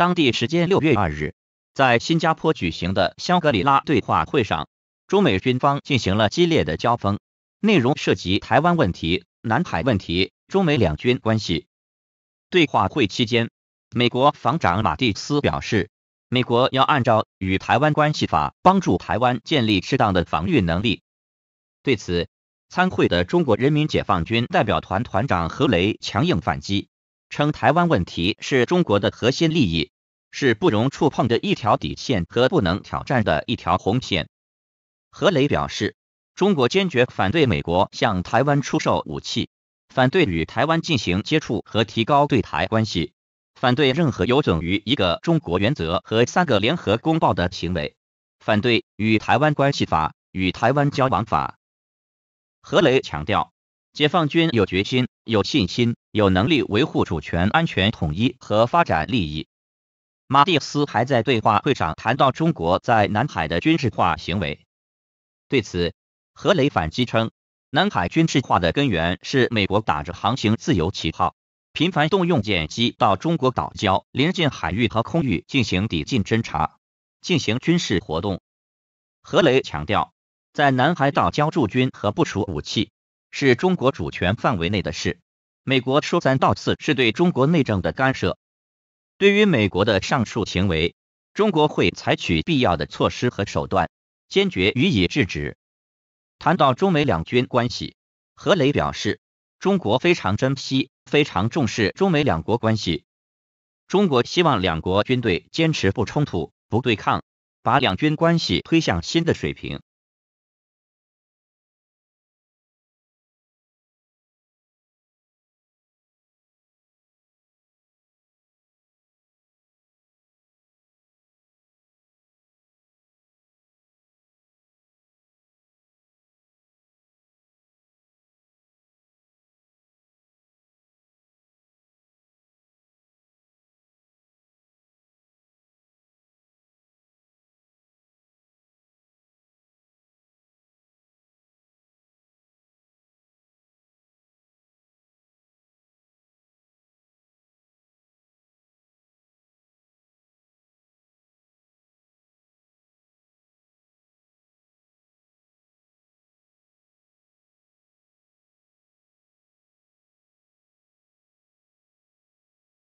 当地时间六月二日，在新加坡举行的香格里拉对话会上，中美军方进行了激烈的交锋，内容涉及台湾问题、南海问题、中美两军关系。对话会期间，美国防长马蒂斯表示，美国要按照《与台湾关系法》帮助台湾建立适当的防御能力。对此，参会的中国人民解放军代表团团长何雷强硬反击。称台湾问题是中国的核心利益，是不容触碰的一条底线和不能挑战的一条红线。何雷表示，中国坚决反对美国向台湾出售武器，反对与台湾进行接触和提高对台关系，反对任何有损于一个中国原则和三个联合公报的行为，反对与台湾关系法、与台湾交往法。何雷强调，解放军有决心。有信心、有能力维护主权、安全、统一和发展利益。马蒂斯还在对话会上谈到中国在南海的军事化行为。对此，何雷反击称，南海军事化的根源是美国打着航行自由旗号，频繁动用舰机到中国岛礁临近海域和空域进行抵近侦察、进行军事活动。何雷强调，在南海岛礁驻军和部署武器。是中国主权范围内的事，美国说三道四是对中国内政的干涉。对于美国的上述行为，中国会采取必要的措施和手段，坚决予以制止。谈到中美两军关系，何雷表示，中国非常珍惜、非常重视中美两国关系。中国希望两国军队坚持不冲突、不对抗，把两军关系推向新的水平。